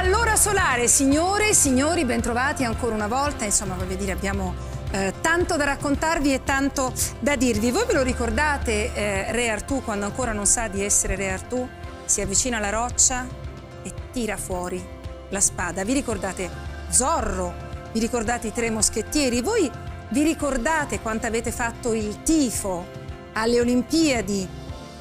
all'ora solare, signore e signori, bentrovati ancora una volta, insomma voglio dire abbiamo... Eh, tanto da raccontarvi e tanto da dirvi. Voi ve lo ricordate eh, Re Artù quando ancora non sa di essere Re Artù? Si avvicina alla roccia e tira fuori la spada. Vi ricordate Zorro? Vi ricordate i tre moschettieri? Voi vi ricordate quanto avete fatto il tifo alle Olimpiadi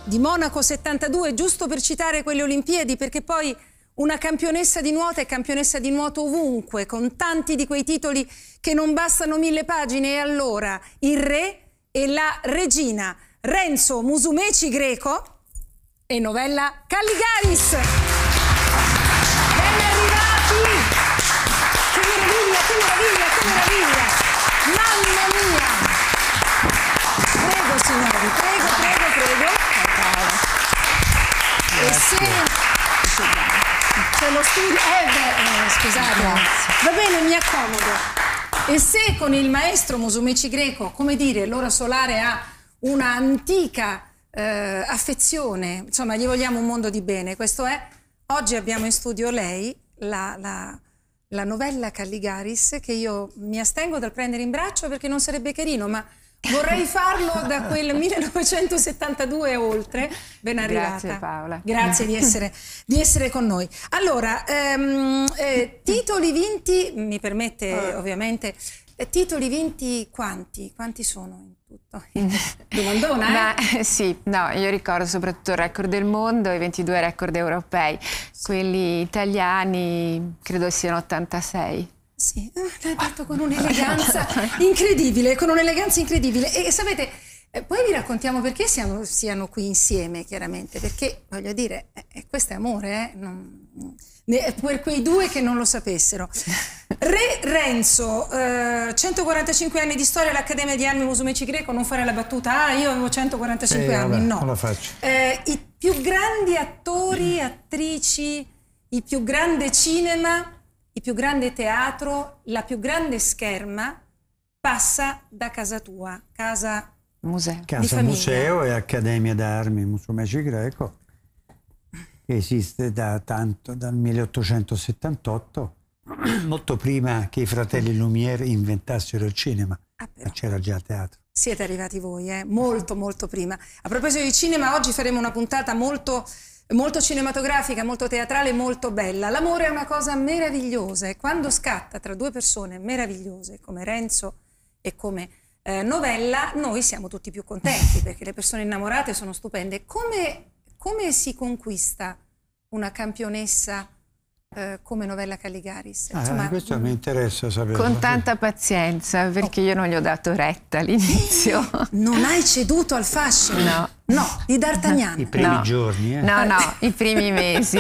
di Monaco 72, giusto per citare quelle Olimpiadi, perché poi una campionessa di nuoto e campionessa di nuoto ovunque, con tanti di quei titoli che non bastano mille pagine. E allora il re e la regina Renzo Musumeci Greco e Novella Calligaris. Ben arrivati! Che meraviglia, che meraviglia, che meraviglia! Mamma mia! Prego signori, prego, prego, prego. E se c'è lo studio. Eh, beh, eh, scusate. Grazie. Va bene, mi accomodo. E se con il maestro Musumeci Greco, come dire, l'ora solare ha una antica eh, affezione, insomma, gli vogliamo un mondo di bene, questo è. Oggi abbiamo in studio lei, la, la, la novella Calligaris, che io mi astengo dal prendere in braccio perché non sarebbe carino, ma Vorrei farlo da quel 1972 e oltre. Ben arrivata. Grazie Paola. Grazie di essere, di essere con noi. Allora, ehm, eh, titoli vinti, mi permette oh. ovviamente, eh, titoli vinti quanti? Quanti sono in tutto? Domandona, eh? Ma, eh, Sì, no, io ricordo soprattutto il record del mondo e 22 record europei. Quelli italiani credo siano 86. Sì, ah, l'ha detto con un'eleganza incredibile, con un'eleganza incredibile. E sapete, eh, poi vi raccontiamo perché siamo, siano qui insieme, chiaramente, perché voglio dire, eh, eh questo è amore, eh? non, per quei due che non lo sapessero. Re Renzo, eh, 145 anni di storia all'Accademia di Armi Musumeci Greco, non fare la battuta, ah io avevo 145 anni, vabbè, no. Non la faccio. Eh, I più grandi attori, attrici, il più grande cinema il più grande teatro, la più grande scherma passa da casa tua, casa museo. Casa museo e Accademia d'Armi, Museo Magi Greco, che esiste da tanto, dal 1878, molto prima che i fratelli Lumière inventassero il cinema, ah, ma c'era già teatro. Siete arrivati voi, eh? molto molto prima. A proposito di cinema, oggi faremo una puntata molto molto cinematografica, molto teatrale, molto bella. L'amore è una cosa meravigliosa e quando scatta tra due persone meravigliose come Renzo e come eh, Novella, noi siamo tutti più contenti perché le persone innamorate sono stupende. Come, come si conquista una campionessa? Eh, come novella Caligaris. Ah, eh, questo mm, mi interessa sapere. Con tanta pazienza, perché oh. io non gli ho dato retta all'inizio. Non hai ceduto al fascino? No. No, di D'Artagnan. I primi no. giorni, eh. No, no, eh. i primi mesi.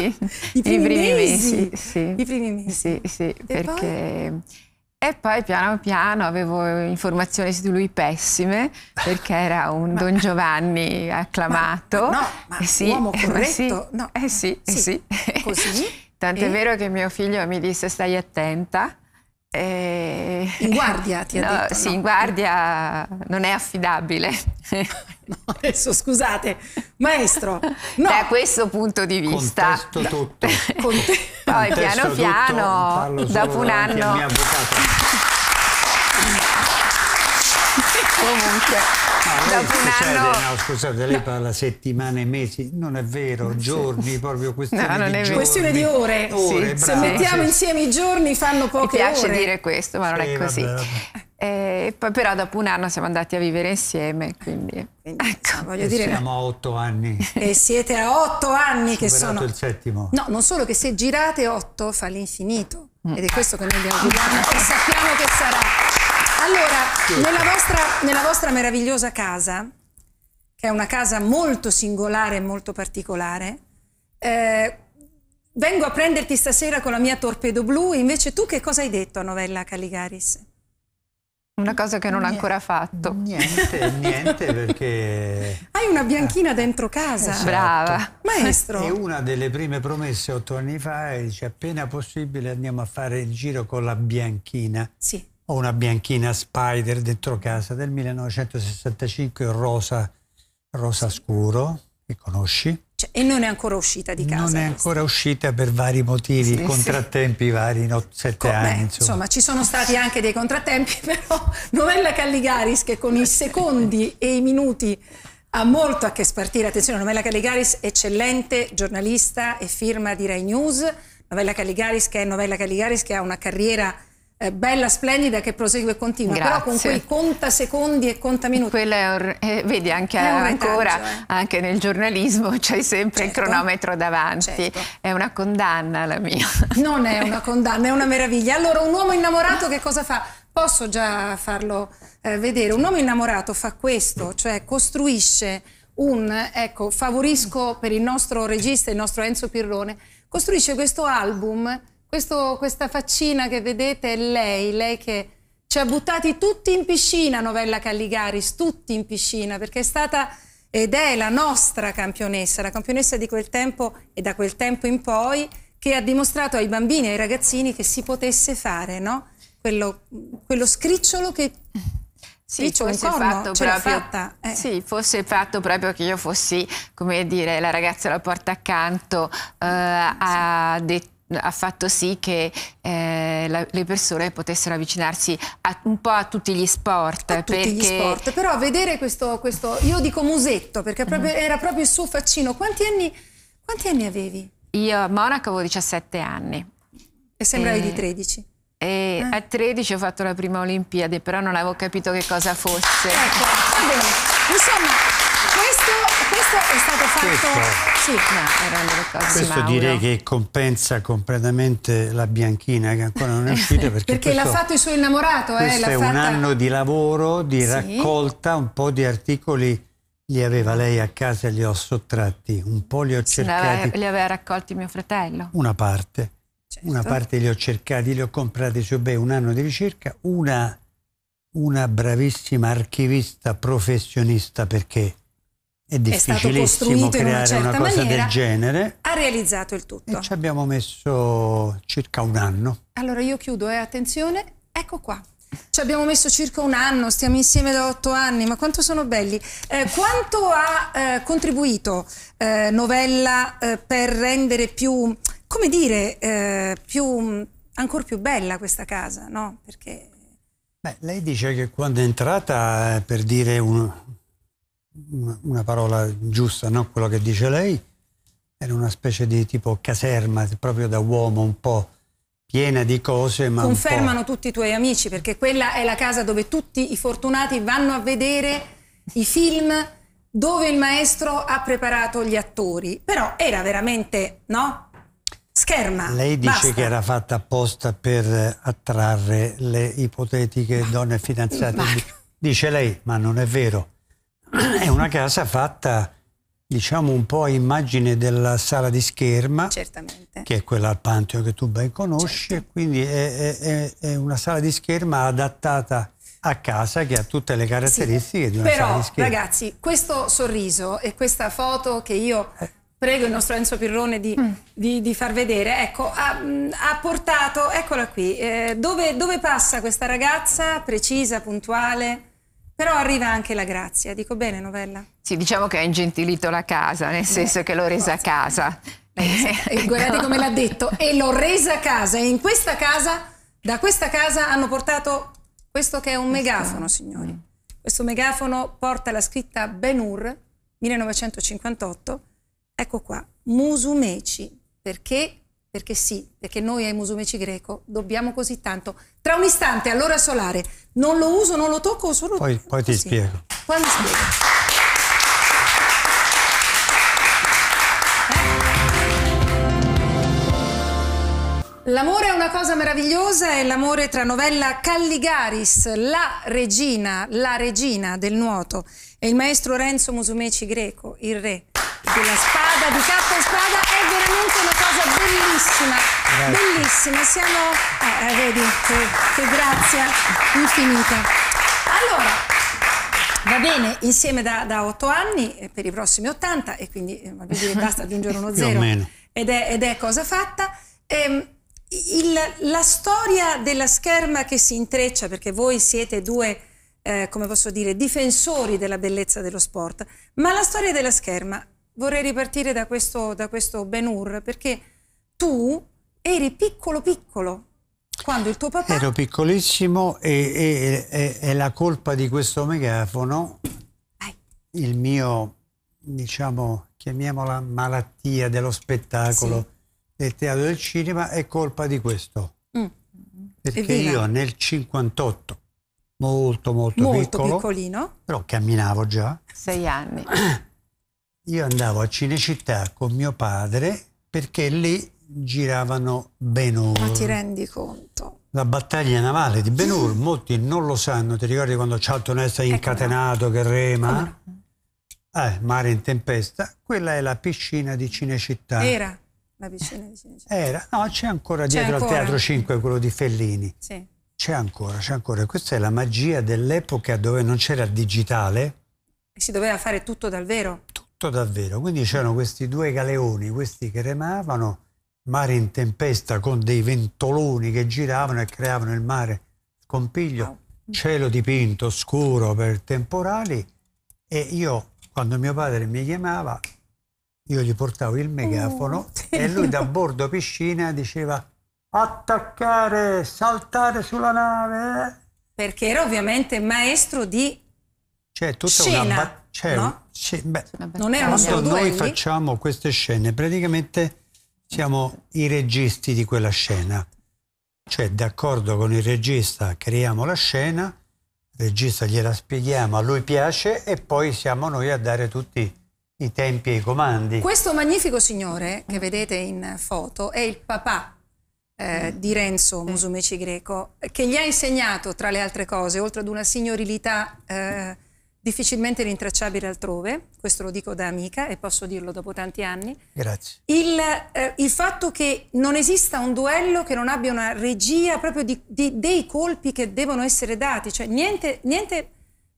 I primi, I primi mesi? mesi sì. I primi mesi? Sì, sì, perché... Poi? E poi piano piano avevo informazioni su lui pessime perché era un ma, Don Giovanni acclamato. Ma, ma no, ma sì, uomo corretto. Sì, no. Eh sì, sì. Eh sì. Così? Tant'è e? vero che mio figlio mi disse stai attenta. E... In guardia ti no, ha detto? Sì, no. in guardia non è affidabile. No, adesso scusate, maestro. Da questo punto di vista. Contesto tutto. Conte... Poi piano piano, dopo un anno... Comunque dopo succede, un anno... No, scusate, lei no. parla settimane, mesi, non è vero, giorni, sì. proprio questione no, non di è giorni. Questione di ore. ore sì. Se mettiamo sì. insieme i giorni fanno poche ore. Mi piace ore. dire questo, ma non è così. Vabbè, vabbè. E eh, poi però dopo un anno siamo andati a vivere insieme, quindi, ecco. voglio dire... Siamo a otto anni. E siete a otto anni che sono... il settimo. No, non solo che se girate otto fa l'infinito. Mm. Ed è questo che noi abbiamo girato e sappiamo che sarà. Allora, nella vostra, nella vostra meravigliosa casa, che è una casa molto singolare e molto particolare, eh, vengo a prenderti stasera con la mia torpedo blu, invece tu che cosa hai detto a Novella Caligaris? Una cosa che non ho ancora fatto. Niente, niente perché... Hai una bianchina dentro casa. Esatto. Brava. Maestro. E una delle prime promesse otto anni fa è dice appena possibile andiamo a fare il giro con la bianchina. Sì ho una bianchina Spider dentro casa del 1965 rosa, rosa scuro che conosci. Cioè, e non è ancora uscita di casa? Non è ancora uscita per vari motivi, sì, contrattempi sì. vari, no, sette anni. insomma. insomma. ci sono stati anche dei contrattempi, però Novella Calligaris che con i secondi e i minuti ha molto a che spartire. Attenzione, Novella Calligaris, eccellente giornalista e firma di Rai News. Novella Calligaris che è Novella Calligaris che ha una carriera bella, splendida, che prosegue e continua, Grazie. però con quei conta secondi e conta minuti. Un, eh, vedi, anche, ancora, eh. anche nel giornalismo c'è sempre certo. il cronometro davanti. Certo. È una condanna la mia. Non è una condanna, è una meraviglia. Allora, un uomo innamorato che cosa fa? Posso già farlo eh, vedere. Un uomo innamorato fa questo, cioè costruisce un, ecco, favorisco per il nostro regista, il nostro Enzo Pirrone, costruisce questo album questo, questa faccina che vedete è lei, lei che ci ha buttati tutti in piscina, Novella Calligaris, tutti in piscina, perché è stata ed è la nostra campionessa, la campionessa di quel tempo e da quel tempo in poi, che ha dimostrato ai bambini e ai ragazzini che si potesse fare, no? Quello, quello scricciolo che... Sì, fosse fatto proprio, fatta, eh. sì, fosse fatto proprio che io fossi, come dire, la ragazza alla porta accanto, eh, sì. ha detto ha fatto sì che eh, la, le persone potessero avvicinarsi a, un po' a tutti gli sport. A perché... tutti gli sport, però vedere questo, questo io dico musetto, perché proprio, mm. era proprio il suo faccino. Quanti anni, quanti anni avevi? Io a Monaco avevo 17 anni. E sembravi e... di 13? Eh, e eh. a 13 ho fatto la prima Olimpiade, però non avevo capito che cosa fosse. Ecco, va bene. Insomma, questo, questo è stato fatto... Questo sì, ma erano le cose Questo direi che compensa completamente la Bianchina che ancora non è uscita. Perché, perché l'ha fatto il suo innamorato. Eh, questo eh, è fatta... un anno di lavoro, di sì. raccolta, un po' di articoli li aveva lei a casa e li ho sottratti, un po' li ho cercati. Li aveva raccolti mio fratello? Una parte. Certo. Una parte li ho cercati, li ho comprati su eBay, un anno di ricerca, una, una bravissima archivista professionista perché è difficilissimo è creare una, una, cosa maniera, del genere. Ha realizzato il tutto. E ci abbiamo messo circa un anno. Allora io chiudo, eh, attenzione, ecco qua. Ci abbiamo messo circa un anno, stiamo insieme da otto anni, ma quanto sono belli. Eh, quanto ha eh, contribuito eh, Novella eh, per rendere più, come dire, eh, più, ancora più bella questa casa, no? Perché... Beh, lei dice che quando è entrata, per dire un, una parola giusta, no? quello che dice lei, era una specie di tipo caserma, proprio da uomo un po' piena di cose. Ma Confermano tutti i tuoi amici, perché quella è la casa dove tutti i fortunati vanno a vedere i film dove il maestro ha preparato gli attori. Però era veramente, no? Scherma. Lei dice basta. che era fatta apposta per attrarre le ipotetiche donne fidanzate. Ma... Dice lei, ma non è vero è una casa fatta diciamo un po' a immagine della sala di scherma, Certamente. che è quella al Pantheon che tu ben conosci, certo. quindi è, è, è, una sala di scherma adattata a casa che ha tutte le caratteristiche sì. di una Però, sala di scherma. Però ragazzi, questo sorriso e questa foto che io prego il nostro Enzo Pirrone di, mm. di, di far vedere, ecco, ha, mm, ha portato, eccola qui, eh, dove, dove passa questa ragazza precisa, puntuale? Però arriva anche la grazia, dico bene Novella? Sì, diciamo che ha ingentilito la casa, nel senso che l'ho resa a casa. E guardate ecco. come l'ha detto, e l'ho resa a casa. E in questa casa, da questa casa hanno portato questo che è un megafono, signori. Questo megafono porta la scritta Ben Hur, 1958. Ecco qua, Musumeci, perché perché sì, perché noi ai Musumeci Greco dobbiamo così tanto. Tra un istante, all'ora solare, non lo uso, non lo tocco, solo... Poi, poi ti spiego. Poi mi spiego. Eh? L'amore è una cosa meravigliosa, è l'amore tra novella Calligaris, la regina, la regina del nuoto, e il maestro Renzo Musumeci Greco, il re della spada di Capo veramente una cosa bellissima, grazie. bellissima. Siamo, eh, eh, vedi, che, che grazia infinita. Allora, Va bene, insieme da, da 8 anni eh, per i prossimi 80 e quindi eh, dire, basta aggiungere uno zero ed è, ed è, cosa fatta. Ehm, il, la storia della scherma che si intreccia, perché voi siete due, eh, come posso dire, difensori della bellezza dello sport, ma la storia della scherma vorrei ripartire da questo, da questo Ben Hur, perché tu eri piccolo piccolo quando il tuo papà... Ero piccolissimo e, e, e, e la colpa di questo megafono, Vai. il mio, diciamo, chiamiamola malattia dello spettacolo, sì. del teatro del cinema, è colpa di questo. Mm. Perché io nel 58 molto molto, molto piccolino, però camminavo già. Sei anni. io andavo a Cinecittà con mio padre perché lì giravano Benur. Ma ti rendi conto? La battaglia navale di Benur, mm. molti non lo sanno, ti ricordi quando Charlton Heston è incatenato no. che rema? Eh, mare in tempesta, quella è la piscina di Cinecittà. Era la piscina di Cinecittà. Era, no, c'è ancora dietro ancora. al Teatro 5 quello di Fellini. Sì. C'è ancora, c'è ancora. Questa è la magia dell'epoca dove non c'era digitale. E si doveva fare tutto dal vero. Tutto tutto davvero. Quindi c'erano questi due galeoni, questi che remavano, mare in tempesta con dei ventoloni che giravano e creavano il mare scompiglio, mm. cielo dipinto, scuro per temporali e io quando mio padre mi chiamava io gli portavo il megafono uh, e lui da bordo piscina diceva attaccare, saltare sulla nave. Perché era ovviamente maestro di C'è cioè, tutta scena. una c'è, no? c'è, beh, non erano solo duelli? Noi facciamo queste scene, praticamente siamo i registi di quella scena. Cioè, d'accordo con il regista, creiamo la scena, il regista gliela spieghiamo, a lui piace e poi siamo noi a dare tutti i tempi e i comandi. Questo magnifico signore che vedete in foto è il papà eh, mm. di Renzo Musumeci Greco, che gli ha insegnato, tra le altre cose, oltre ad una signorilità... Eh, difficilmente rintracciabile altrove, questo lo dico da amica e posso dirlo dopo tanti anni. Grazie. Il, eh, il fatto che non esista un duello che non abbia una regia proprio di, di, dei colpi che devono essere dati, cioè niente, niente,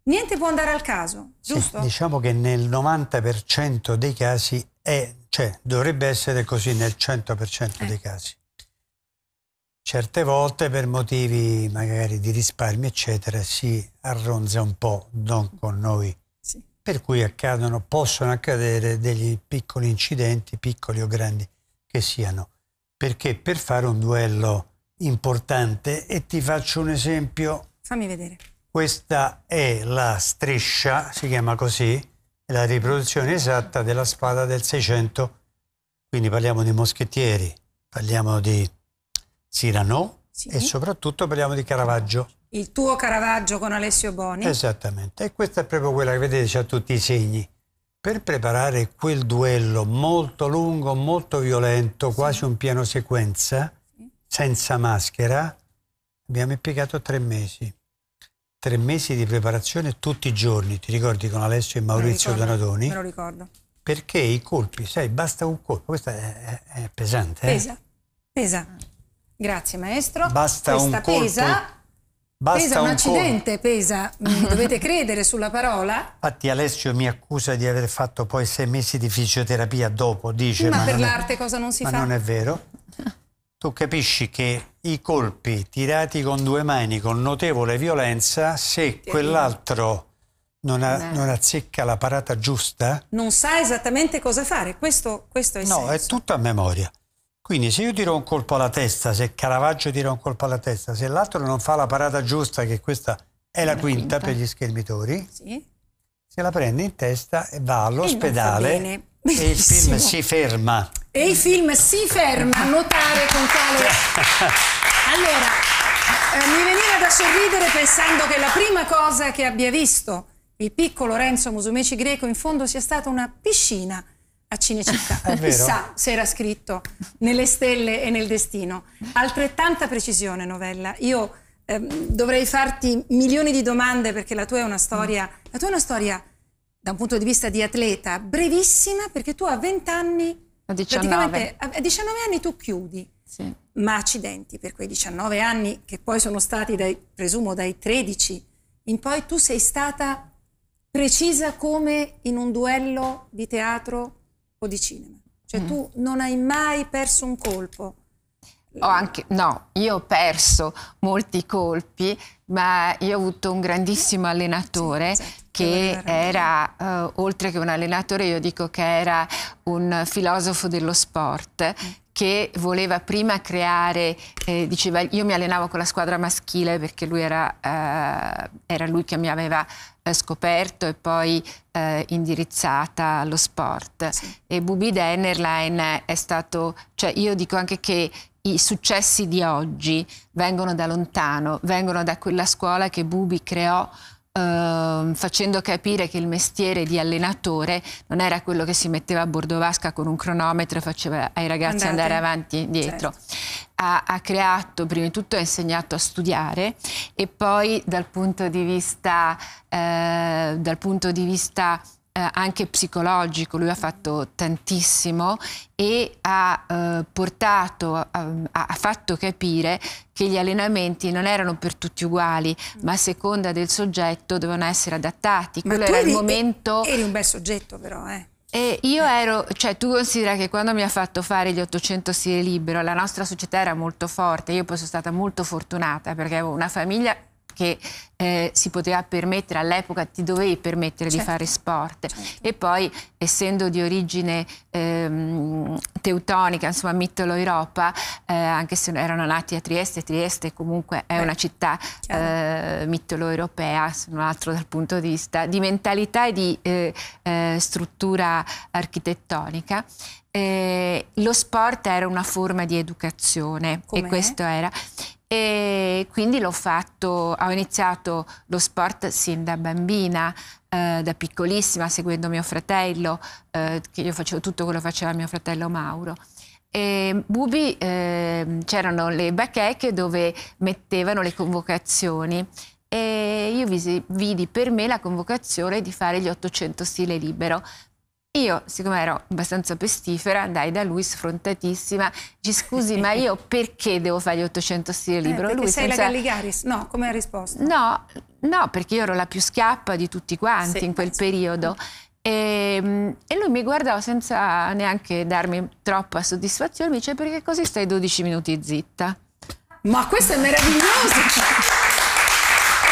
niente può andare al caso, giusto? Sì, diciamo che nel 90% dei casi è, cioè dovrebbe essere così nel 100% eh. dei ecco. casi. Certe volte per motivi magari di risparmio, eccetera, si arronza un po', non con noi. Sì. Per cui accadono, possono accadere degli piccoli incidenti, piccoli o grandi che siano. Perché per fare un duello importante, e ti faccio un esempio. Fammi vedere. Questa è la striscia, si chiama così, la riproduzione esatta della spada del 600. Quindi parliamo di moschettieri, parliamo di Cyrano sì. e soprattutto parliamo di Caravaggio. Il tuo Caravaggio con Alessio Boni. Esattamente, e questa è proprio quella che vedete, ha tutti i segni. Per preparare quel duello molto lungo, molto violento, sì. quasi un piano sequenza, sì. senza maschera, abbiamo impiegato tre mesi. Tre mesi di preparazione tutti i giorni, ti ricordi con Alessio e Maurizio Donatoni? Me lo ricordo. Perché i colpi, sai, basta un colpo, questo è, è pesante. Pesa, eh? pesa. Grazie maestro. Basta Questa un colpo. pesa. Basta pesa un, un accidente, colpo. pesa, dovete credere sulla parola. Infatti Alessio mi accusa di aver fatto poi sei mesi di fisioterapia dopo, dice. Ma, ma per l'arte è... cosa non si ma fa? Ma non è vero. Tu capisci che i colpi tirati con due mani con notevole violenza, se quell'altro non, ha, eh. non azzecca la parata giusta... Non sa esattamente cosa fare, questo, questo è il no, senso. No, è tutto a memoria. Quindi se io tiro un colpo alla testa, se Caravaggio tira un colpo alla testa, se l'altro non fa la parata giusta, che questa è la, quinta, quinta, per gli schermitori, sì. se la prende in testa e va all'ospedale eh, e il film si ferma. E il film si ferma a notare con quale... Cioè. Allora, eh, mi veniva da sorridere pensando che la prima cosa che abbia visto il piccolo Renzo Musumeci Greco in fondo sia stata una piscina a Cinecittà. Chissà se era scritto nelle stelle e nel destino. Altrettanta precisione, novella. Io eh, dovrei farti milioni di domande perché la tua è una storia, la tua è una storia da un punto di vista di atleta brevissima perché tu a 20 anni, a 19, a 19 anni tu chiudi. Sì. Ma accidenti, per quei 19 anni che poi sono stati, dai, presumo, dai 13 in poi, tu sei stata precisa come in un duello di teatro o di cinema. Cioè mm. tu non hai mai perso un colpo. Ho anche, no, io ho perso molti colpi, ma io ho avuto un grandissimo eh, allenatore sì, certo, che era, eh, oltre che un allenatore, io dico che era un filosofo dello sport mm. che voleva prima creare, eh, diceva, io mi allenavo con la squadra maschile perché lui era, eh, era lui che mi aveva eh, scoperto e poi eh, indirizzata allo sport. Sì. E Bubi Dennerlein è stato, cioè io dico anche che i successi di oggi vengono da lontano, vengono da quella scuola che Bubi creò ehm, facendo capire che il mestiere di allenatore non era quello che si metteva a bordo vasca con un cronometro e faceva ai ragazzi Andate. andare avanti e indietro. Certo ha, ha, creato, prima di tutto ha insegnato a studiare e poi dal punto di vista, eh, dal punto di vista eh, anche psicologico, lui ha fatto tantissimo e ha eh, portato, eh, ha, ha, fatto capire che gli allenamenti non erano per tutti uguali, mm. ma a seconda del soggetto dovevano essere adattati. Ma Quello era eri, il momento. Eri un bel soggetto, però, eh. E io ero, cioè tu considera che quando mi ha fatto fare gli 800 stile libero, la nostra società era molto forte, io poi sono stata molto fortunata perché avevo una famiglia che eh, si poteva permettere, all'epoca ti dovevi permettere certo. di fare sport. Certo. E poi, essendo di origine ehm, teutonica, insomma Mittolo europa eh, anche se erano nati a Trieste, Trieste comunque è Beh, una città eh, mitolo-europea, se non altro dal punto di vista di mentalità e di eh, eh, struttura architettonica. Eh, lo sport era una forma di educazione e questo era e quindi l'ho fatto, ho iniziato lo sport sin da bambina, eh, da piccolissima, seguendo mio fratello, eh, che io facevo tutto quello che faceva mio fratello Mauro. E Bubi eh, c'erano le bacheche dove mettevano le convocazioni e io visi, vidi per me la convocazione di fare gli 800 stile libero io, siccome ero abbastanza pestifera, andai da lui sfrontatissima. Ci scusi, ma io perché devo fare gli 800 stili eh, libro? lui sei senza... la Galligaris? No, come ha risposto? No, no, perché io ero la più schiappa di tutti quanti sì, in quel penso. periodo. E, ehm, e, lui mi guardò senza neanche darmi troppa soddisfazione, mi dice perché così stai 12 minuti zitta. Ma questo è meraviglioso!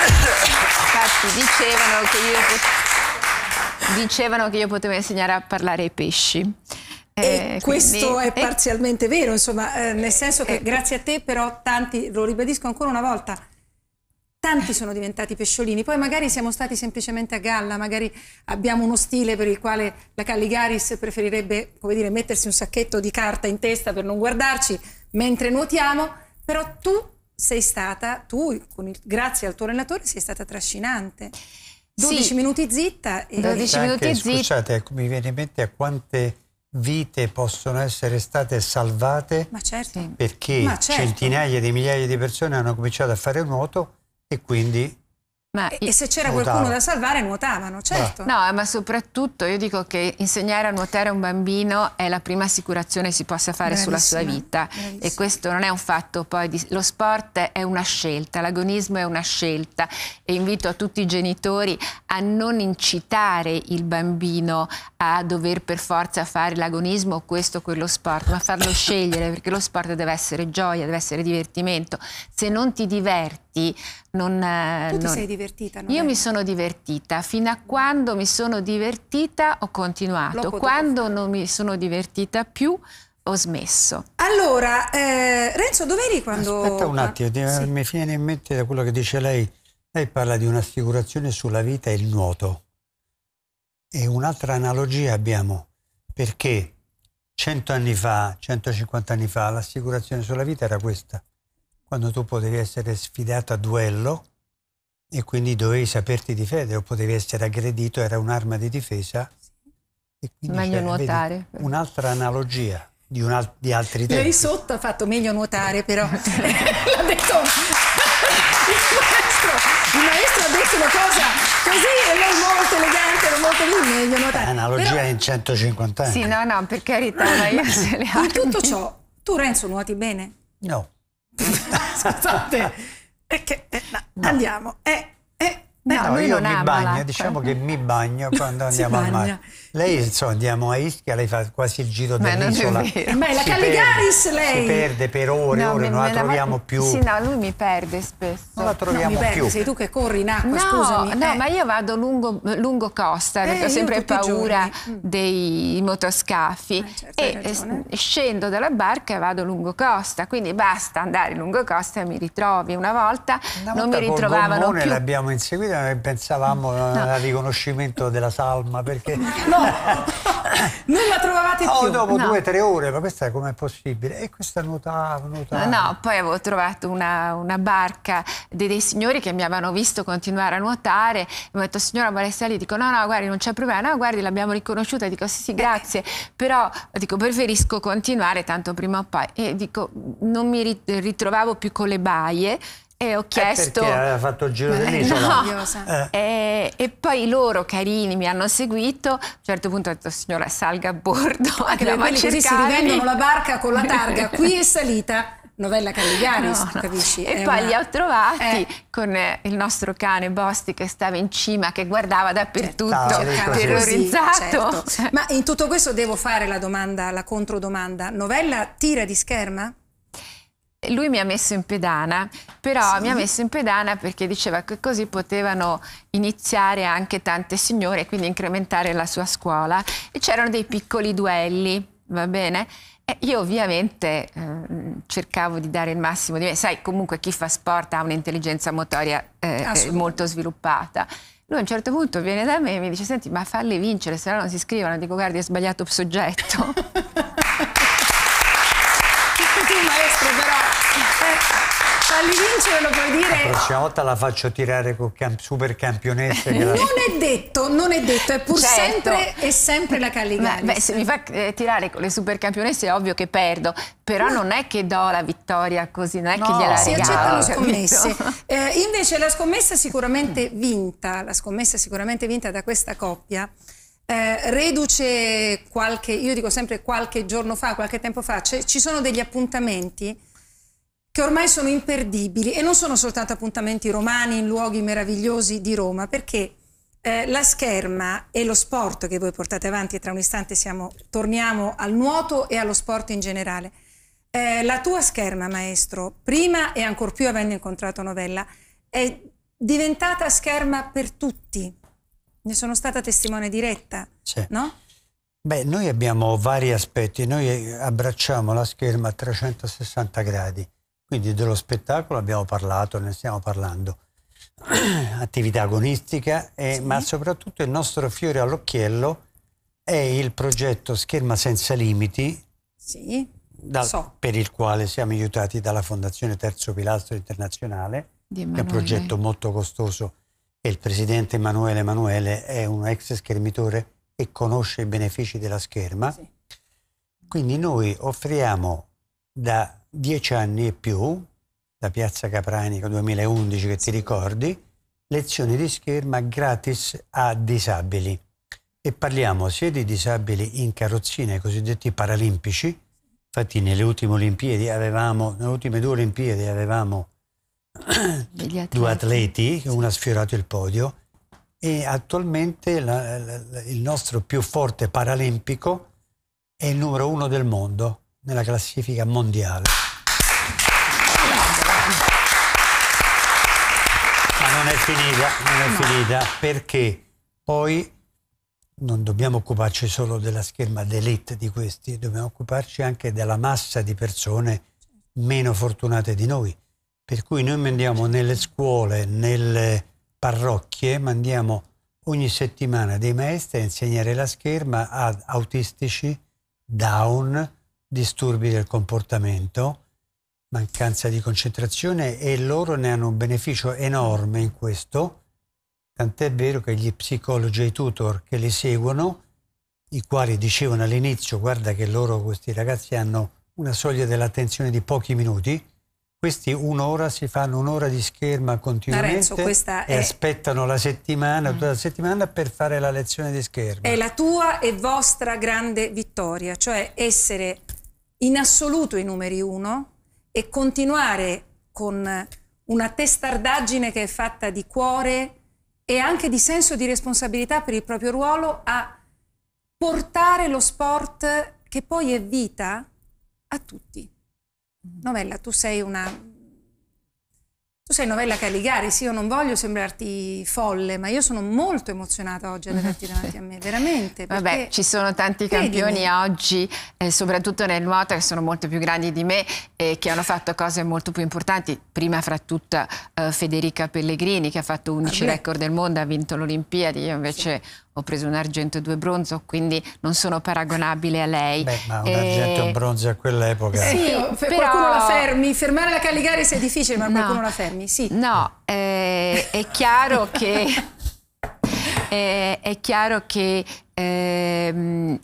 Infatti dicevano che io dicevano che io potevo insegnare a parlare ai pesci. E eh, questo quindi, è parzialmente eh, vero, insomma, eh, nel senso che eh. grazie a te però tanti, lo ribadisco ancora una volta, tanti sono diventati pesciolini, poi magari siamo stati semplicemente a galla, magari abbiamo uno stile per il quale la Calligaris preferirebbe, come dire, mettersi un sacchetto di carta in testa per non guardarci mentre nuotiamo, però tu sei stata, tu, il, grazie al tuo allenatore, sei stata trascinante. 12 sì. minuti zitta. E... 12 anche, minuti ecco, zitta. Scusate, mi viene in mente a quante vite possono essere state salvate Ma certo. perché Ma certo. centinaia di migliaia di persone hanno cominciato a fare nuoto e quindi ma e, se c'era qualcuno da salvare nuotavano, certo. No, ma soprattutto io dico che insegnare a nuotare a un bambino è la prima assicurazione che si possa fare bravissima, sulla sua vita bravissima. e questo non è un fatto poi di... lo sport è una scelta, l'agonismo è una scelta e invito a tutti i genitori a non incitare il bambino a dover per forza fare l'agonismo o questo o quello sport, ma farlo scegliere perché lo sport deve essere gioia, deve essere divertimento. Se non ti diverti fatti. Non, eh, tu ti sei divertita? Io è... mi sono divertita. Fino a quando mi sono divertita ho continuato. Quando fare. non mi sono divertita più ho smesso. Allora, eh, Renzo eri quando... Aspetta un ah, attimo, ah, sì. mi viene in mente da quello che dice lei. Lei parla di un'assicurazione sulla vita e il nuoto. E un'altra analogia abbiamo, perché 100 anni fa, 150 anni fa, l'assicurazione sulla vita era questa quando tu potevi essere sfidato a duello e quindi dovevi saperti difendere o potevi essere aggredito, era un'arma di difesa. E Meglio nuotare. Vedi, un'altra analogia di, al- di altri tempi. Lei sotto ha fatto meglio nuotare però, l'ha detto il maestro, il maestro ha detto una cosa così e lei molto elegante, molto lì, meglio nuotare. È analogia però... in 150 anni. Sì, no, no, per carità, ma io se le In tutto ciò, tu Renzo nuoti bene? No scusate, è che, eh, no, no. andiamo. Eh, eh, no, io mi bagno, diciamo che mi bagno quando andiamo al mare. Lei, insomma, andiamo a Ischia, lei fa quasi il giro dell'isola. Ma è la Caligaris lei! Si perde per ore, no, ore, non la troviamo la... più. Sì, no, lui mi perde spesso. Non la troviamo no, perde, più. sei tu che corri in acqua, no, scusami. No, eh. ma io vado lungo, lungo costa, perché eh, ho sempre paura mm. dei motoscafi. Eh, ah, certo, e ragione. scendo dalla barca e vado lungo costa, quindi basta andare lungo costa e mi ritrovi. Una volta, Una volta non mi ritrovavano più. l'abbiamo inseguita e pensavamo al riconoscimento della salma, perché... No, non la trovavate oh, più. Oh, dopo no. due o tre ore, ma questa com'è possibile? E questa nuotava, nuotava. No, poi avevo trovato una, una barca dei, dei, signori che mi avevano visto continuare a nuotare. Mi ho detto, signora Balestari, dico, no, no, guardi, non c'è problema. No, guardi, l'abbiamo riconosciuta. Dico, sì, sì, grazie. Però, dico, preferisco continuare, tanto prima o poi. E dico, non mi ritrovavo più con le baie e ho chiesto... Eh perché aveva fatto il giro dell'isola. No. Eh. E, e, poi loro, carini, mi hanno seguito. A un certo punto ho detto, signora, salga a bordo. Anche perché quelli così si rivendono la barca con la targa. Qui è salita novella Caligaris, no, no. capisci? E è poi una... li ho trovati eh. con eh, il nostro cane Bosti che stava in cima, che guardava dappertutto, certo, terrorizzato. Sì, certo. Ma in tutto questo devo fare la domanda, la controdomanda. Novella tira di scherma? Lui mi ha messo in pedana, però sì. mi ha messo in pedana perché diceva che così potevano iniziare anche tante signore, quindi incrementare la sua scuola. E c'erano dei piccoli duelli, va bene? E io ovviamente eh, cercavo di dare il massimo di me. Sai, comunque chi fa sport ha un'intelligenza motoria eh, eh molto sviluppata. Lui a un certo punto viene da me e mi dice, senti, ma falli vincere, se no non si scrivono. Dico, guardi, è sbagliato il soggetto. tu maestro però all'inizio lo puoi dire... La prossima volta la faccio tirare con camp super campionessa. non la... è detto, non è detto, è pur certo. sempre, è sempre la Calligari. Beh, se mi fa eh, tirare con le super campionesse è ovvio che perdo, però non è che do la vittoria così, non è no, che gliela si regalo. si accettano scommesse. Eh, invece la scommessa sicuramente vinta, la scommessa sicuramente vinta da questa coppia, eh, reduce qualche, io dico sempre qualche giorno fa, qualche tempo fa, cioè ci sono degli appuntamenti che ormai sono imperdibili e non sono soltanto appuntamenti romani in luoghi meravigliosi di Roma, perché eh, la scherma e lo sport che voi portate avanti, e tra un istante siamo, torniamo al nuoto e allo sport in generale. Eh, la tua scherma, maestro, prima e ancor più avendo incontrato Novella, è diventata scherma per tutti. Ne sono stata testimone diretta, sì. no? Beh, noi abbiamo vari aspetti, noi abbracciamo la scherma a 360 gradi. Quindi dello spettacolo abbiamo parlato, ne stiamo parlando. Attività agonistica, e, sì. ma soprattutto il nostro fiore all'occhiello è il progetto Scherma Senza Limiti, sì, dal, so. per il quale siamo aiutati dalla Fondazione Terzo Pilastro Internazionale, che è un progetto molto costoso e il presidente Emanuele Emanuele è un ex schermitore e conosce i benefici della scherma. Sì. Quindi noi offriamo da dieci anni e più, da Piazza Capranica 2011 che ti ricordi, lezioni di scherma gratis a disabili. E parliamo sia di disabili in carrozzina, i cosiddetti paralimpici, infatti nelle ultime Olimpiadi avevamo, nelle ultime due Olimpiadi avevamo atleti. due atleti, uno ha sfiorato il podio, e attualmente la, la, il nostro più forte paralimpico è il numero uno del mondo, nella classifica mondiale. Ma non è finita, non è finita perché poi non dobbiamo occuparci solo della scherma d'elite di questi, dobbiamo occuparci anche della massa di persone meno fortunate di noi. Per cui noi mandiamo nelle scuole, nelle parrocchie, mandiamo ogni settimana dei maestri a insegnare la scherma ad autistici, down, disturbi del comportamento, mancanza di concentrazione e loro ne hanno un beneficio enorme in questo, tant'è vero che gli psicologi e i tutor che li seguono, i quali dicevano all'inizio guarda che loro questi ragazzi hanno una soglia dell'attenzione di pochi minuti, questi un'ora si fanno un'ora di scherma continuamente Lorenzo, e è... aspettano la settimana, tutta la settimana per fare la lezione di scherma. È la tua e vostra grande vittoria, cioè essere in assoluto i numeri uno e continuare con una testardaggine che è fatta di cuore e anche di senso di responsabilità per il proprio ruolo a portare lo sport che poi è vita a tutti. Mm. Novella, tu sei una tu sei novella Caligari, sì, io non voglio sembrarti folle, ma io sono molto emozionata oggi ad averti davanti a me, veramente. Vabbè, ci sono tanti credimi. campioni oggi, eh, soprattutto nel nuoto, che sono molto più grandi di me e che hanno fatto cose molto più importanti. Prima fra tutta eh, Federica Pellegrini, che ha fatto 11 record del mondo, ha vinto l'Olimpiadi, io invece... Sì ho preso un argento e due bronzo, quindi non sono paragonabile a lei. Beh, ma un e... argento e un eh, bronzo a quell'epoca. Sì, però... qualcuno la fermi, fermare la Caligari è difficile, ma no, qualcuno la fermi, sì. No, eh, è chiaro che... Eh, è chiaro che eh,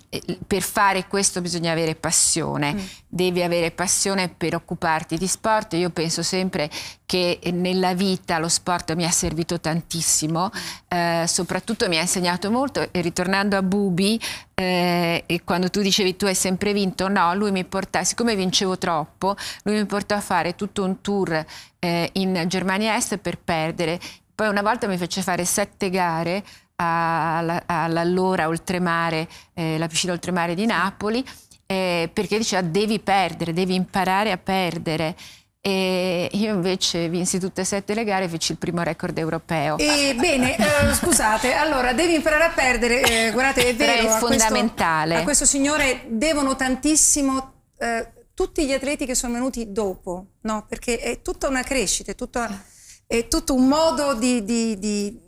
per fare questo bisogna avere passione, mm. devi avere passione per occuparti di sport, io penso sempre che nella vita lo sport mi ha servito tantissimo, eh, soprattutto mi ha insegnato molto e ritornando a Bubi, eh, e quando tu dicevi tu hai sempre vinto, no, lui mi portò, siccome vincevo troppo, lui mi portò a fare tutto un tour eh, in Germania Est per perdere, poi una volta mi fece fare sette gare all'allora oltremare, eh, la piscina oltremare di Napoli, eh, perché diceva devi perdere, devi imparare a perdere. E io invece vinsi tutte e sette le gare e feci il primo record europeo. E, bene, eh, scusate, allora devi imparare a perdere, eh, guardate, è vero, è fondamentale. A questo, a questo, signore devono tantissimo eh, tutti gli atleti che sono venuti dopo, no? Perché è tutta una crescita, è, tutta, è tutto un modo di, di, di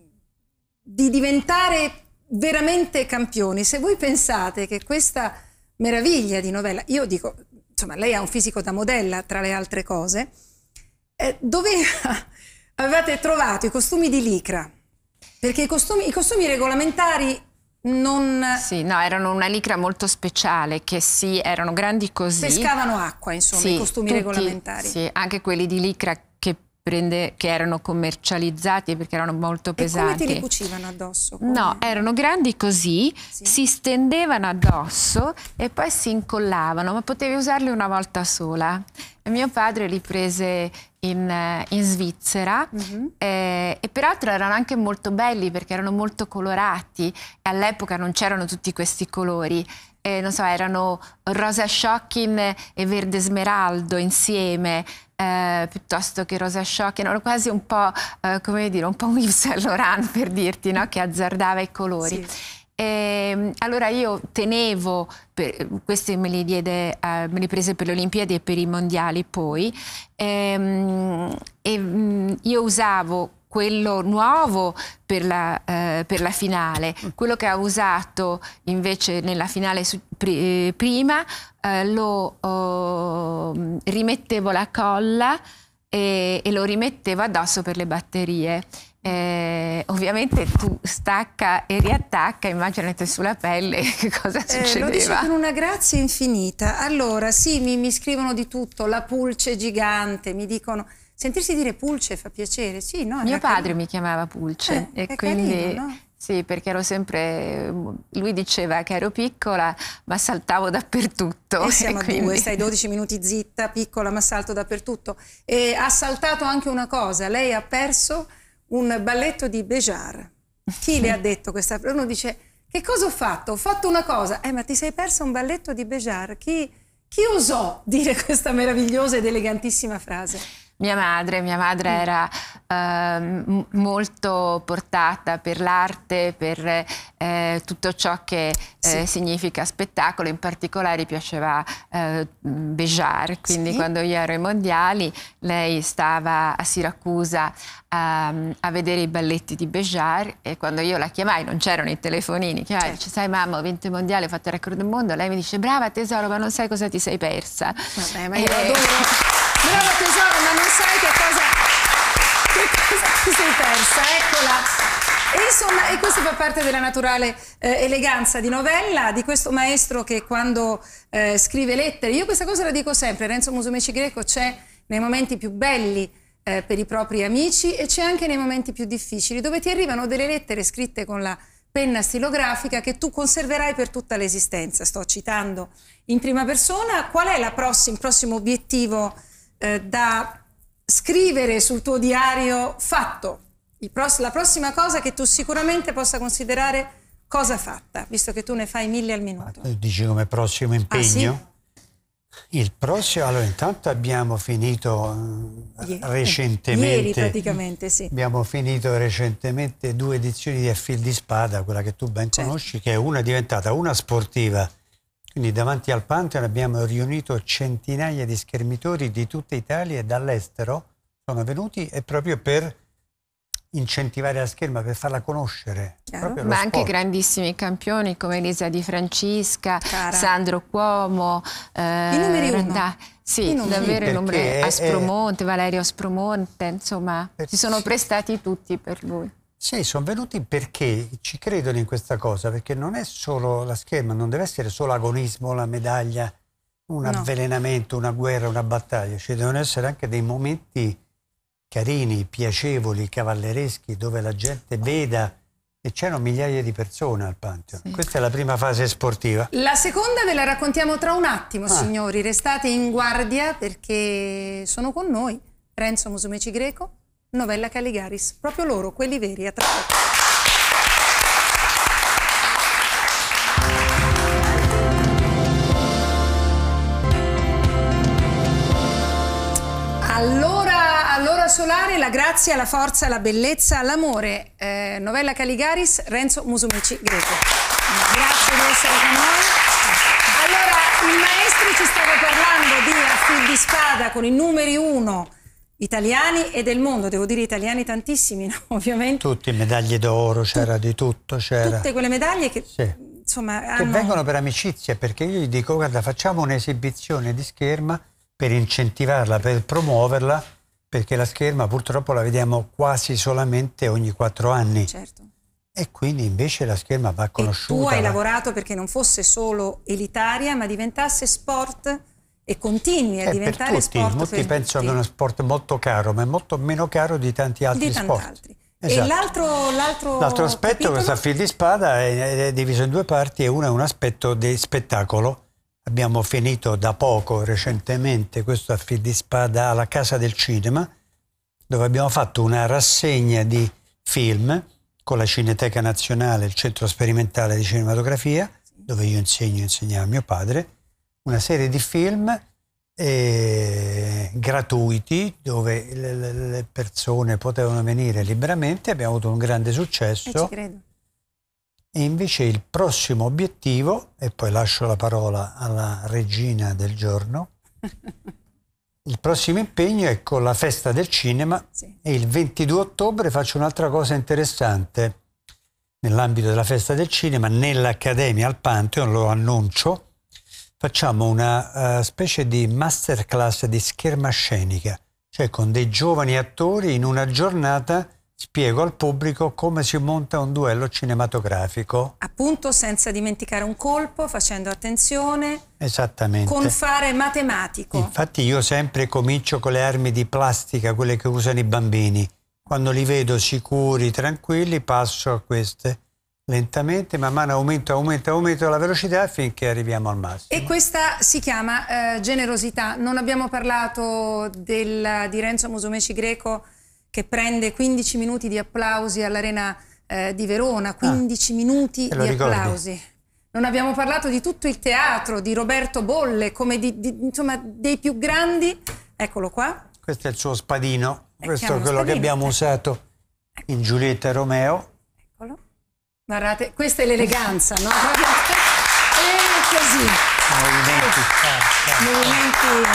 di diventare veramente campioni. Se voi pensate che questa meraviglia di novella, io dico, insomma, lei ha un fisico da modella, tra le altre cose, eh, dove avevate trovato i costumi di licra? Perché i costumi, i costumi regolamentari non... Sì, no, erano una licra molto speciale che sì, erano grandi così. Pescavano acqua, insomma, sì, i costumi tutti, regolamentari. Sì, anche quelli di licra che prende, che erano commercializzati perché erano molto pesanti. E come ti li cucivano addosso? Come? No, erano grandi così, sì. si stendevano addosso e poi si incollavano, ma potevi usarli una volta sola. E mio padre li prese in, in Svizzera mm -hmm. eh, e peraltro erano anche molto belli perché erano molto colorati e all'epoca non c'erano tutti questi colori. Eh, non so, erano rosa shocking e verde smeraldo insieme eh, piuttosto che Rosa Shaw, erano quasi un po', eh, come dire, un po' un Yves Saint Laurent per dirti, no? che azzardava i colori. Sì. E, ehm, allora io tenevo, per, queste me le, diede, eh, me le prese per le Olimpiadi e per i mondiali poi, ehm, e, e mm, io usavo quello nuovo per la, eh, per la, finale, quello che ha usato invece nella finale su, pri, eh, prima eh, lo oh, rimettevo la colla e, e, lo rimettevo addosso per le batterie. Eh, ovviamente tu stacca e riattacca, immaginate sulla pelle che cosa succedeva. Eh, lo dice con una grazia infinita. Allora, sì, mi, mi scrivono di tutto, la pulce gigante, mi dicono sentirsi dire pulce fa piacere, sì, no? Mio padre carino. mi chiamava pulce eh, e quindi... Carino, no? Sì, perché ero sempre. Lui diceva che ero piccola, ma saltavo dappertutto. E eh, siamo e quindi... due, stai 12 minuti zitta, piccola, ma salto dappertutto. E ha saltato anche una cosa: lei ha perso un balletto di Bejar. Chi le ha detto questa? Uno dice: Che cosa ho fatto? Ho fatto una cosa. Eh, ma ti sei perso un balletto di Bejar? Chi, chi osò dire questa meravigliosa ed elegantissima frase? mia madre. Mia madre mm. era eh, molto portata per l'arte, per eh, tutto ciò che eh, sì. significa spettacolo, in particolare piaceva eh, Béjar, quindi sì. quando io ero ai mondiali lei stava a Siracusa a, ehm, a vedere i balletti di Béjar e quando io la chiamai, non c'erano i telefonini, chiamai, certo. dice sai mamma ho vinto il mondiale, ho fatto il record del mondo, lei mi dice brava tesoro ma non sai cosa ti sei persa. Vabbè, ma io e... adoro... Bravo tesoro, ma non sai che cosa, che cosa ti sei persa, eccola. E insomma, e questo fa parte della naturale eh, eleganza di novella di questo maestro che quando eh, scrive lettere, io questa cosa la dico sempre, Renzo Musumeci Greco c'è nei momenti più belli eh, per i propri amici e c'è anche nei momenti più difficili, dove ti arrivano delle lettere scritte con la penna stilografica che tu conserverai per tutta l'esistenza. Sto citando in prima persona qual è la prossima, il prossimo obiettivo eh, da scrivere sul tuo diario fatto, il pross- la prossima cosa che tu sicuramente possa considerare cosa fatta, visto che tu ne fai mille al minuto. dici come prossimo ah, impegno? Ah, sì? Il prossimo, allora intanto abbiamo finito ieri, eh, recentemente. Ieri praticamente, sì. Abbiamo finito recentemente due edizioni di Affil di Spada, quella che tu ben certo. conosci, certo. che è una diventata una sportiva quindi davanti al Pantheon abbiamo riunito centinaia di schermitori di tutta Italia e dall'estero sono venuti e proprio per incentivare la scherma per farla conoscere. Certo. Ma anche grandissimi campioni come Elisa Di Francisca, Cara. Sandro Cuomo, eh, i numeri Randa, sì, numeri. davvero sì, numero Aspromonte, è... Valerio Aspromonte, insomma, per... si sono prestati tutti per lui. Sì, sono venuti perché ci credono in questa cosa, perché non è solo la scherma, non deve essere solo agonismo, la medaglia, un no. avvelenamento, una guerra, una battaglia, ci devono essere anche dei momenti carini, piacevoli, cavallereschi, dove la gente veda e c'erano migliaia di persone al Pantheon. Sì. Questa è la prima fase sportiva. La seconda ve la raccontiamo tra un attimo, ah. signori. Restate in guardia perché sono con noi Renzo Musumeci Greco, Novella Caligaris. Proprio loro, quelli veri, a tra poco. Allora, allora Solare, la grazia, la forza, la bellezza, l'amore. Eh, novella Caligaris, Renzo Musumeci, Greco. Grazie di essere con noi. Allora, il maestro ci stava parlando di affid di spada con i numeri 1 italiani e del mondo, devo dire italiani tantissimi, no? ovviamente. Tutti, medaglie d'oro, c'era di tutto. Tutte quelle medaglie che, sì. insomma, che hanno... vengono per amicizia, perché io gli dico, guarda, facciamo un'esibizione di scherma per incentivarla, per promuoverla, perché la scherma purtroppo la vediamo quasi solamente ogni quattro anni. Certo. E quindi invece la scherma va conosciuta. E tu hai lavorato perché non fosse solo elitaria, ma diventasse sport e continui a eh, diventare per tutti, sport molti per pensano che è uno sport molto caro, ma è molto meno caro di tanti altri di tanti sport. Altri. Esatto. l'altro, aspetto, capitolo... questo fil di spada, è, è, diviso in due parti e uno è un aspetto di spettacolo. Abbiamo finito da poco, recentemente, questo a fil di spada alla Casa del Cinema, dove abbiamo fatto una rassegna di film con la Cineteca Nazionale, il Centro Sperimentale di Cinematografia, dove io insegno e insegnavo a mio padre, una serie di film eh, gratuiti dove le, le, persone potevano venire liberamente, abbiamo avuto un grande successo. E, eh, e invece il prossimo obiettivo, e poi lascio la parola alla regina del giorno, il prossimo impegno è con la festa del cinema sì. e il 22 ottobre faccio un'altra cosa interessante nell'ambito della festa del cinema, nell'Accademia al Pantheon, lo annuncio, facciamo una uh, specie di masterclass di scherma scenica, cioè con dei giovani attori in una giornata spiego al pubblico come si monta un duello cinematografico. Appunto, senza dimenticare un colpo, facendo attenzione. Esattamente. Con fare matematico. Infatti io sempre comincio con le armi di plastica, quelle che usano i bambini. Quando li vedo sicuri, tranquilli, passo a queste lentamente, man mano aumento, aumento, aumento la velocità finché arriviamo al massimo. E questa si chiama eh, generosità. Non abbiamo parlato del, di Renzo Musumeci Greco che prende 15 minuti di applausi all'Arena eh, di Verona, 15 ah, minuti di ricordi. applausi. Non abbiamo parlato di tutto il teatro, di Roberto Bolle, come di, di, insomma, dei più grandi. Eccolo qua. Questo è il suo spadino, è eh, questo è quello spadino. che abbiamo usato in Giulietta e Romeo Guardate, questa è l'eleganza, no? È eh, così. Movimenti. Certo. Movimenti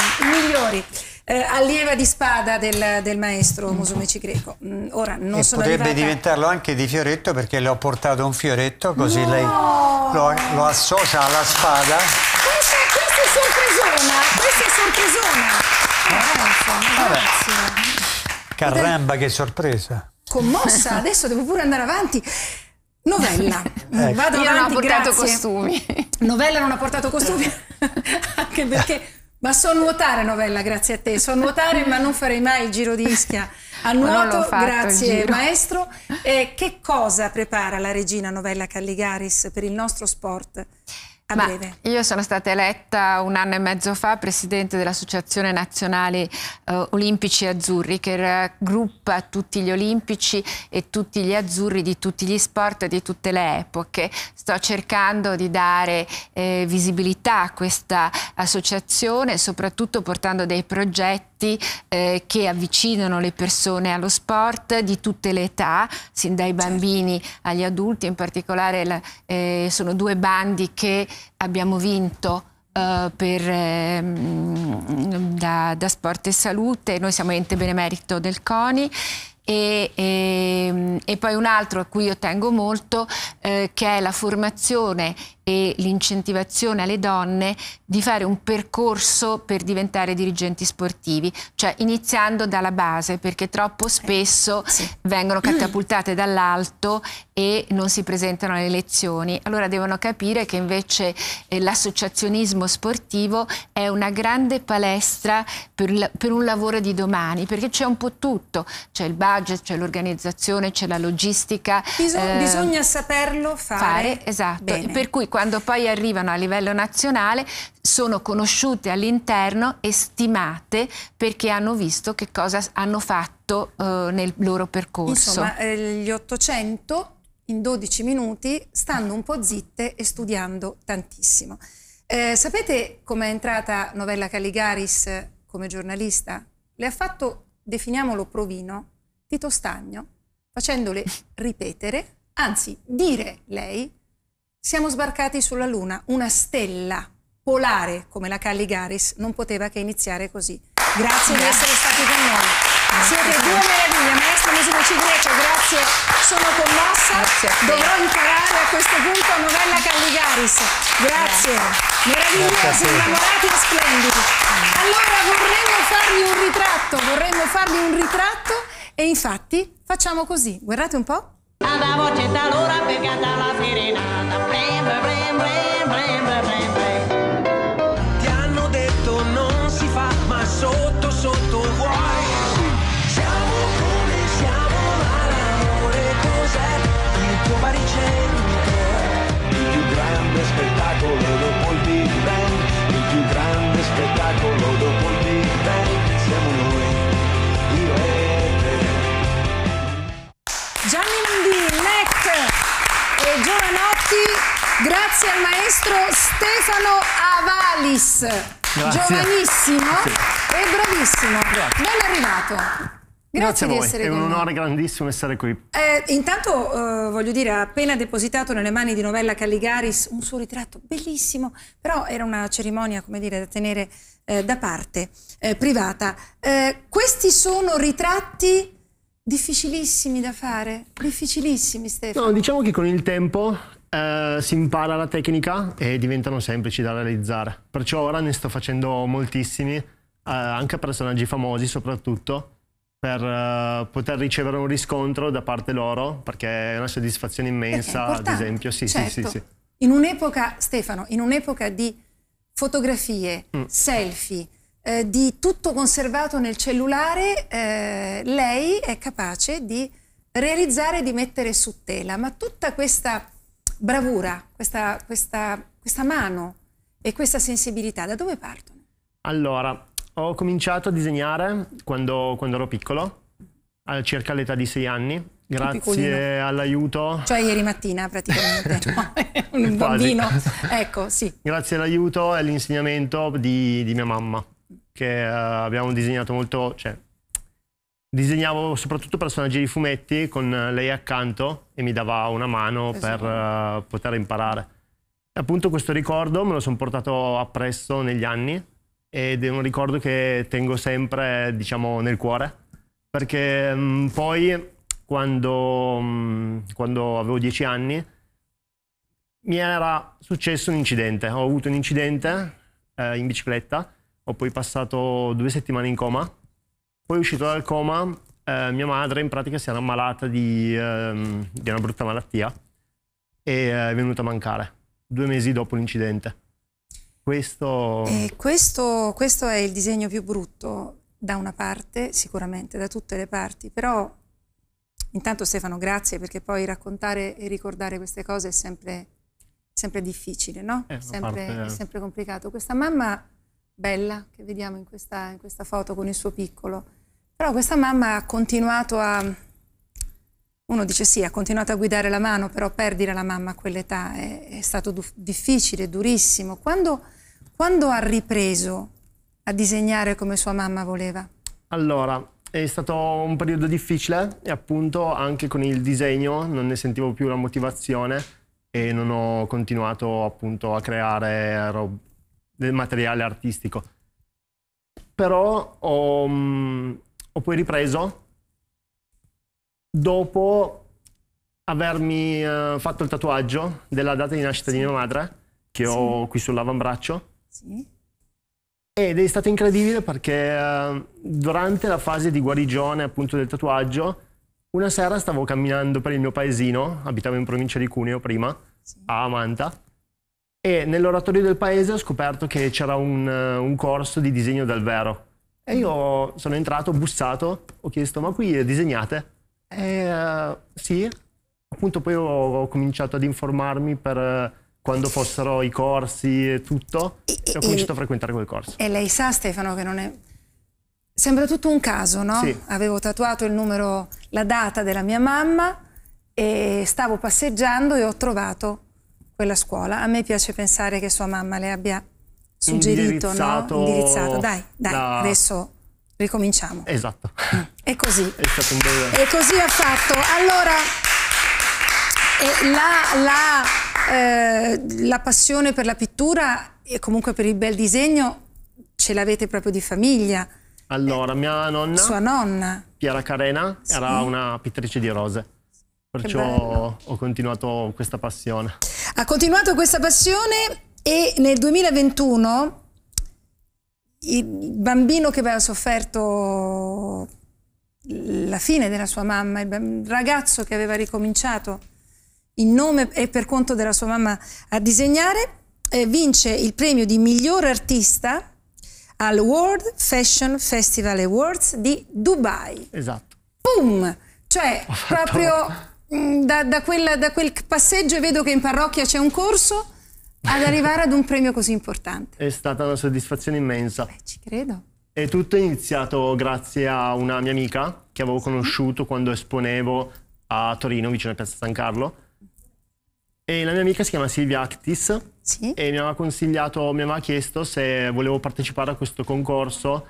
migliori. Eh, allieva di spada del, del maestro Musumeci Greco. Mm, ora non e sono potrebbe arrivata... diventarlo anche di fioretto perché le ho portato un fioretto così no! lei lo, lo, associa alla spada. Questa, questa è sorpresona, questa è sorpresona. Ah, Vabbè. Caramba che sorpresa. Commossa, adesso devo pure andare avanti. Novella. ecco. Vado Io avanti, non ha portato grazie. costumi. Novella non ha portato costumi, anche perché... Ma so nuotare, Novella, grazie a te. So nuotare, ma non farei mai il giro di Ischia. A nuoto, grazie maestro. Eh, che cosa prepara la regina Novella Calligaris per il nostro sport? Ah, Ma Io sono stata eletta un anno e mezzo fa presidente dell'Associazione Nazionale eh, Olimpici Azzurri che raggruppa tutti gli olimpici e tutti gli azzurri di tutti gli sport e di tutte le epoche. Sto cercando di dare eh, visibilità a questa associazione soprattutto portando dei progetti eventi eh, che avvicinano le persone allo sport di tutte le età, sin dai certo. bambini agli adulti, in particolare la, eh, sono due bandi che abbiamo vinto. Uh, per, eh, da, da, Sport e Salute, noi siamo ente benemerito del CONI e, e, ehm, e poi un altro a cui io tengo molto eh, che è la formazione e l'incentivazione alle donne di fare un percorso per diventare dirigenti sportivi, cioè iniziando dalla base, perché troppo eh, spesso sì. vengono catapultate dall'alto e non si presentano alle elezioni. Allora devono capire che invece eh, l'associazionismo sportivo è una grande palestra per, per un lavoro di domani, perché c'è un po' tutto, c'è il budget, c'è l'organizzazione, c'è la logistica. Bisog eh, bisogna saperlo fare. fare esatto. Bene. Per cui quando poi arrivano a livello nazionale sono conosciute all'interno e stimate perché hanno visto che cosa hanno fatto eh, nel loro percorso. Insomma, eh, gli 800 in 12 minuti stanno un po' zitte e studiando tantissimo. Eh, sapete com'è entrata Novella Caligaris come giornalista? Le ha fatto, definiamolo provino, Tito Stagno, facendole ripetere, anzi dire lei, siamo sbarcati sulla Luna, una stella polare come la Calligaris non poteva che iniziare così. Grazie, grazie. di essere stati con noi. Grazie. Siete due meraviglie, maestro Musimoci Greco, grazie, sono commossa, grazie dovrò imparare a questo punto a novella Calligaris. Grazie, meravigliosi, innamorati e splendidi. Allora vorremmo farvi un ritratto, vorremmo farvi un ritratto e infatti facciamo così, guardate un po'. Andavo a cento all'ora per cantare la serenata. Blam, blam, blam, blam, blam, blam. Elvis, Grazie. giovanissimo sì. e bravissimo. Grazie. Ben arrivato. Grazie, Grazie di essere è qui. È un onore grandissimo essere qui. Eh, intanto, eh, voglio dire, ha appena depositato nelle mani di Novella Calligaris un suo ritratto bellissimo, però era una cerimonia, come dire, da tenere eh, da parte, eh, privata. Eh, questi sono ritratti difficilissimi da fare, difficilissimi Stefano. No, diciamo che con il tempo eh, si impara la tecnica e diventano semplici da realizzare. Perciò ora ne sto facendo moltissimi, eh, anche a personaggi famosi soprattutto, per uh, poter ricevere un riscontro da parte loro, perché è una soddisfazione immensa, ad esempio. Sì, certo. sì, sì, certo. sì, In un'epoca, Stefano, in un'epoca di fotografie, mm. selfie, eh, di tutto conservato nel cellulare, eh, lei è capace di realizzare e di mettere su tela, ma tutta questa bravura, questa, questa, questa mano e questa sensibilità, da dove partono? Allora, ho cominciato a disegnare quando, quando ero piccolo, circa all'età di sei anni, grazie all'aiuto. Cioè ieri mattina praticamente, cioè, un bambino. Ecco, sì. Grazie all'aiuto e all'insegnamento di, di, mia mamma, che uh, abbiamo disegnato molto, cioè disegnavo soprattutto personaggi di fumetti con eh, lei accanto e mi dava una mano esatto. per uh, poter imparare. E appunto questo ricordo me lo sono portato appresso negli anni ed è un ricordo che tengo sempre, diciamo, nel cuore, perché mh, mm, poi quando, mh, mm, quando avevo dieci anni mi era successo un incidente, ho avuto un incidente eh, in bicicletta, ho poi passato due settimane in coma poi uscito dal coma, eh, mia madre in pratica si era ammalata di, eh, di una brutta malattia e eh, è venuta a mancare due mesi dopo l'incidente. Questo... questo, questo è il disegno più brutto, da una parte, sicuramente, da tutte le parti, però intanto Stefano grazie perché poi raccontare e ricordare queste cose è sempre, sempre difficile, no? Eh, sempre, parte... È sempre complicato. Questa mamma bella che vediamo in questa, in questa foto con il suo piccolo, però questa mamma ha continuato a... Uno dice sì, ha continuato a guidare la mano, però perdere la mamma a quell'età è, è, stato difficile, durissimo. Quando, quando ha ripreso a disegnare come sua mamma voleva? Allora, è stato un periodo difficile e appunto anche con il disegno non ne sentivo più la motivazione e non ho continuato appunto a creare del materiale artistico. Però ho mm, ho poi ripreso dopo avermi uh, fatto il tatuaggio della data di nascita sì. di mia madre, che sì. ho qui sull'avambraccio. Sì. Ed è stato incredibile perché uh, durante la fase di guarigione appunto del tatuaggio, una sera stavo camminando per il mio paesino, abitavo in provincia di Cuneo prima, a Manta, e nell'oratorio del paese ho scoperto che c'era un, eh, un corso di disegno dal vero e io sono entrato, bussato, ho chiesto, ma qui disegnate? E uh, sì, appunto poi ho, ho, cominciato ad informarmi per eh, quando fossero i corsi e tutto, e, e ho cominciato e, a frequentare quel corso. E lei sa Stefano che non è... Sembra tutto un caso, no? Sì. Avevo tatuato il numero, la data della mia mamma e stavo passeggiando e ho trovato quella scuola. A me piace pensare che sua mamma le abbia suggerito, indirizzato, no? indirizzato. Dai, dai, da... adesso ricominciamo. Esatto. E così. È stato un bel... E così ha fatto. Allora, eh, la, la, eh, la passione per la pittura e comunque per il bel disegno ce l'avete proprio di famiglia. Allora, mia nonna, sua nonna, Piera Carena, sì. era una pittrice di rose. Perciò ho continuato questa passione. Ha continuato questa passione e nel 2021 il bambino che aveva sofferto la fine della sua mamma, il ragazzo che aveva ricominciato in nome e per conto della sua mamma a disegnare, eh, vince il premio di miglior artista al World Fashion Festival Awards di Dubai. Esatto. Boom! Cioè, proprio mm, da, da, quella, da quel passeggio vedo che in parrocchia c'è un corso ad arrivare ad un premio così importante? È stata una soddisfazione immensa. Beh, ci credo. È tutto iniziato grazie a una mia amica che avevo conosciuto quando esponevo a Torino, vicino a Piazza San Carlo. E la mia amica si chiama Silvia Actis sì? e mi aveva consigliato, mi aveva chiesto se volevo partecipare a questo concorso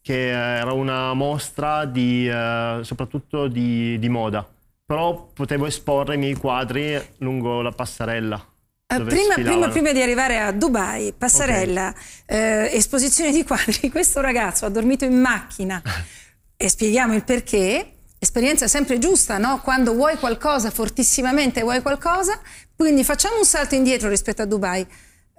che era una mostra di, eh, soprattutto di, di moda. Però potevo esporre i miei quadri lungo la passerella. Eh, prima, prima, prima, di arrivare a Dubai, Passarella, okay. eh, esposizione di quadri, questo ragazzo ha dormito in macchina e spieghiamo il perché. Esperienza sempre giusta, no? Quando vuoi qualcosa fortissimamente, vuoi qualcosa, quindi facciamo un salto indietro rispetto a Dubai.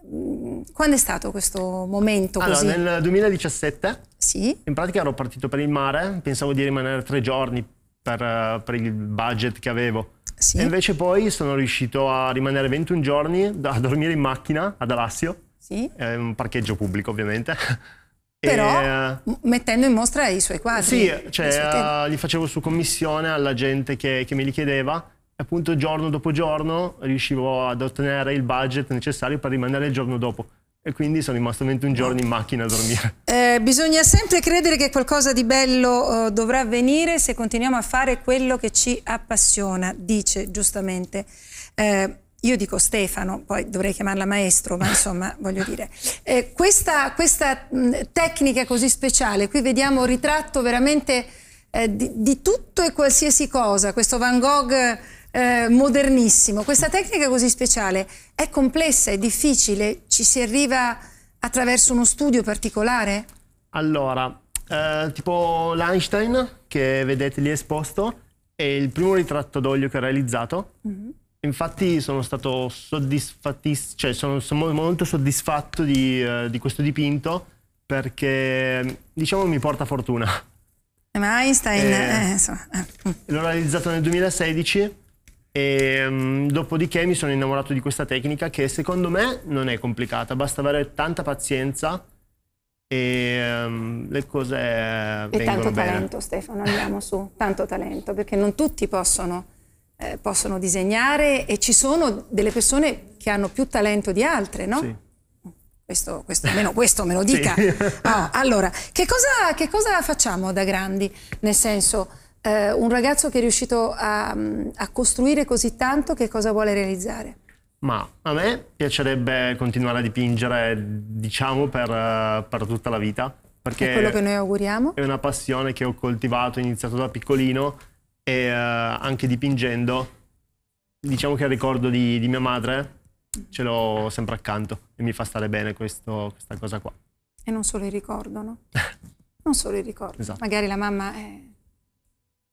Mm, quando è stato questo momento? Così? Allora, nel 2017 sì. in pratica ero partito per il mare, pensavo di rimanere tre giorni, per, eh, per il budget che avevo. Sì. E invece poi sono riuscito a rimanere 21 giorni a dormire in macchina ad Alassio, sì. eh, un parcheggio pubblico ovviamente. Però e, mettendo in mostra i suoi quadri. Sì, cioè, suoi uh, eh, li facevo su commissione alla gente che, che me li chiedeva appunto giorno dopo giorno riuscivo ad ottenere il budget necessario per rimanere il giorno dopo e quindi sono rimasto 21 giorni in macchina a dormire. Eh, bisogna sempre credere che qualcosa di bello eh, dovrà avvenire se continuiamo a fare quello che ci appassiona, dice giustamente. Eh, io dico Stefano, poi dovrei chiamarla maestro, ma insomma voglio dire. Eh, questa, questa mh, mm, tecnica così speciale, qui vediamo un ritratto veramente eh, di, di, tutto e qualsiasi cosa, questo Van Gogh eh, modernissimo. Questa tecnica così speciale è complessa, è difficile, ci si arriva attraverso uno studio particolare? Allora, eh, tipo l'Einstein che vedete lì esposto è il primo ritratto d'olio che ho realizzato. Mm -hmm. Infatti sono stato soddisfattissimo, cioè sono, sono, molto soddisfatto di, eh, di questo dipinto perché diciamo mi porta fortuna. Ma Einstein... Eh, eh, eh mm. L'ho realizzato nel 2016 e, um, dopodiché mi sono innamorato di questa tecnica che secondo me non è complicata, basta avere tanta pazienza e um, le cose e tanto bene. talento Stefano andiamo su tanto talento perché non tutti possono, eh, possono disegnare e ci sono delle persone che hanno più talento di altre no? Sì. Questo, questo, almeno questo me lo dica sì. oh, ah, allora che cosa, che cosa facciamo da grandi nel senso eh, un ragazzo che è riuscito a, mm, a costruire così tanto, che cosa vuole realizzare? Ma a me piacerebbe continuare a dipingere, diciamo, per, eh, per tutta la vita. Perché è quello che noi auguriamo. È una passione che ho coltivato, iniziato da piccolino e uh, anche dipingendo. Diciamo che il ricordo di, di mia madre ce l'ho sempre accanto e mi fa stare bene questo, questa cosa qua. E non solo il ricordo, no? non solo il ricordo. Esatto. Magari la mamma è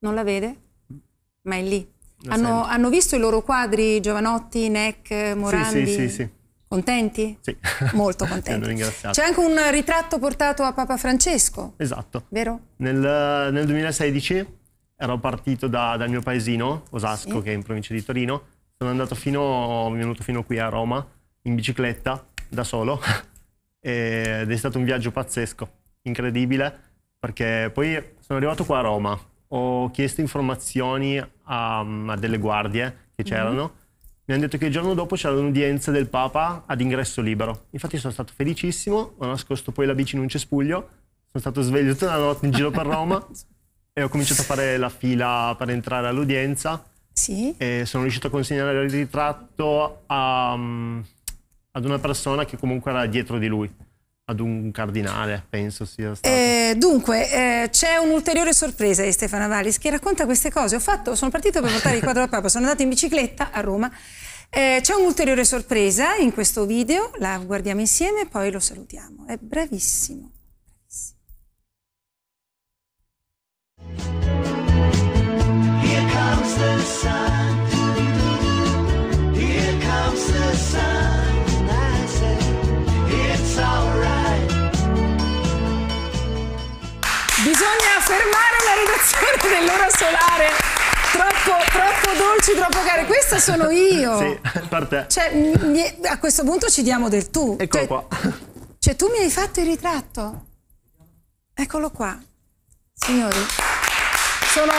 non la vede, mm. ma è lì. Hanno, hanno, visto i loro quadri Giovanotti, Neck, Morandi? Sì, sì, sì. sì. Contenti? Sì. Molto contenti. C'è anche un ritratto portato a Papa Francesco. Esatto. Vero? Nel, nel 2016 ero partito da, dal mio paesino, Osasco, sì. che è in provincia di Torino. Sono andato fino, venuto fino qui a Roma in bicicletta da solo ed è stato un viaggio pazzesco, incredibile, perché poi sono arrivato qua a Roma ho chiesto informazioni a, mm, a delle guardie che mhm. c'erano. Mm-hmm. Mi hanno detto che il giorno dopo c'era un'udienza del Papa ad ingresso libero. Infatti sono stato felicissimo, ho nascosto poi la bici in un cespuglio, sono stato sveglio tutta la notte in giro per Roma e ho cominciato a fare la fila per entrare all'udienza. Sì. E sono riuscito a consegnare il ritratto a, mm, ad una persona che comunque era dietro di lui ad un cardinale, penso sia stato. Eh, dunque, eh, c'è un'ulteriore sorpresa di Stefano Valis che racconta queste cose. Ho Fatto, sono partito per portare il quadro da Papa, sono andato in bicicletta a Roma. Eh, c'è un'ulteriore sorpresa in questo video, la guardiamo insieme e poi lo salutiamo. È bravissimo. the sun. Here comes the sun. Bisogna fermare la redazione dell'ora solare. Troppo, troppo, dolci, troppo care. Questa sono io. Sì, per te. Cioè, a questo punto ci diamo del tu. Eccolo cioè, qua. Cioè, tu mi hai fatto il ritratto. Eccolo qua. Signori, sono,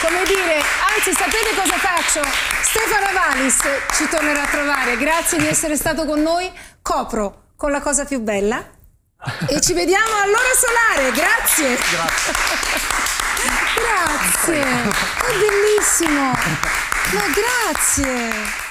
come dire, anzi, sapete cosa faccio? Stefano Valis ci tornerà a trovare. Grazie di essere stato con noi. Copro con la cosa più bella e ci vediamo all'ora solare, grazie. Grazie. grazie. È bellissimo. Ma grazie.